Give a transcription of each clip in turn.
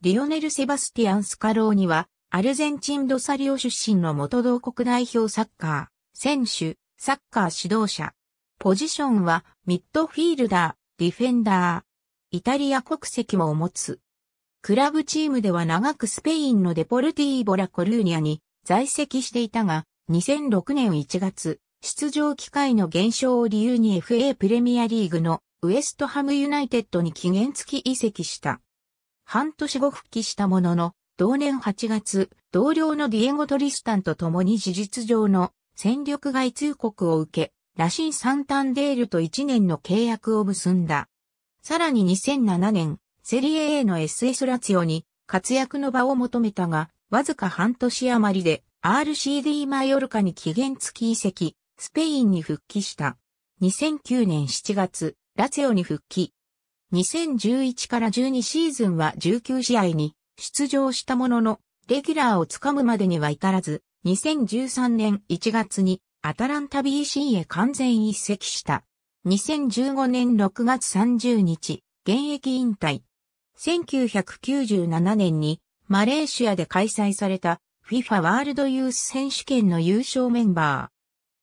リオネル・セバスティアン・スカローニは、アルゼンチン・ロサリオ出身の元同国代表サッカー、選手、サッカー指導者。ポジションは、ミッドフィールダー、ディフェンダー。イタリア国籍も持つ。クラブチームでは長くスペインのデポルティーボラコルーニャに在籍していたが、2006年1月、出場機会の減少を理由に FA プレミアリーグのウエストハムユナイテッドに期限付き移籍した。半年後復帰したものの、同年8月、同僚のディエゴ・トリスタンと共に事実上の戦力外通告を受け、ラシン・サンタンデールと1年の契約を結んだ。さらに2007年、セリエ A の SS ラツィオに活躍の場を求めたが、わずか半年余りで RCD マヨルカに期限付き移籍、スペインに復帰した。2009年7月、ラツィオに復帰、2011から12シーズンは19試合に出場したものの、レギュラーをつかむまでには至らず、2013年1月にアタランタ BC へ完全移籍した。2015年6月30日、現役引退。1997年にマレーシアで開催された FIFA ワールドユース選手権の優勝メンバ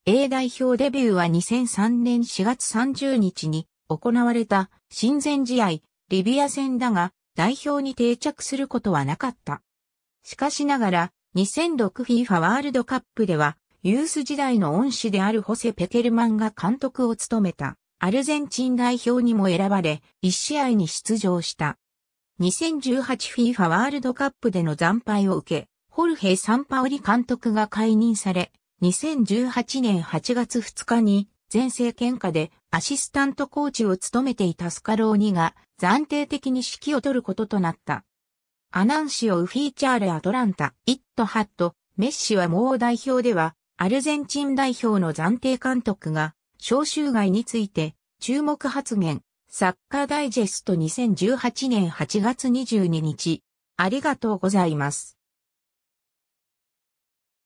ー。A 代表デビューは2003年4月30日に行われた親善試合リビア戦だが代表に定着することはなかった。しかしながら 2006FIFA ワールドカップではユース時代の恩師であるホセ・ペケルマンが監督を務めたアルゼンチン代表にも選ばれ1試合に出場した。2018FIFA ワールドカップでの惨敗を受け、ホルヘ・サンパオリ監督が解任され、2018年8月2日に全政権下でアシスタントコーチを務めていたスカローニが暫定的に指揮を執ることとなった。アナンシオ・ウフィーチャーレ・アトランタ、イット・ハット、メッシはもう代表では、アルゼンチン代表の暫定監督が、招集外について、注目発言、サッカーダイジェスト2018年8月22日、ありがとうございます。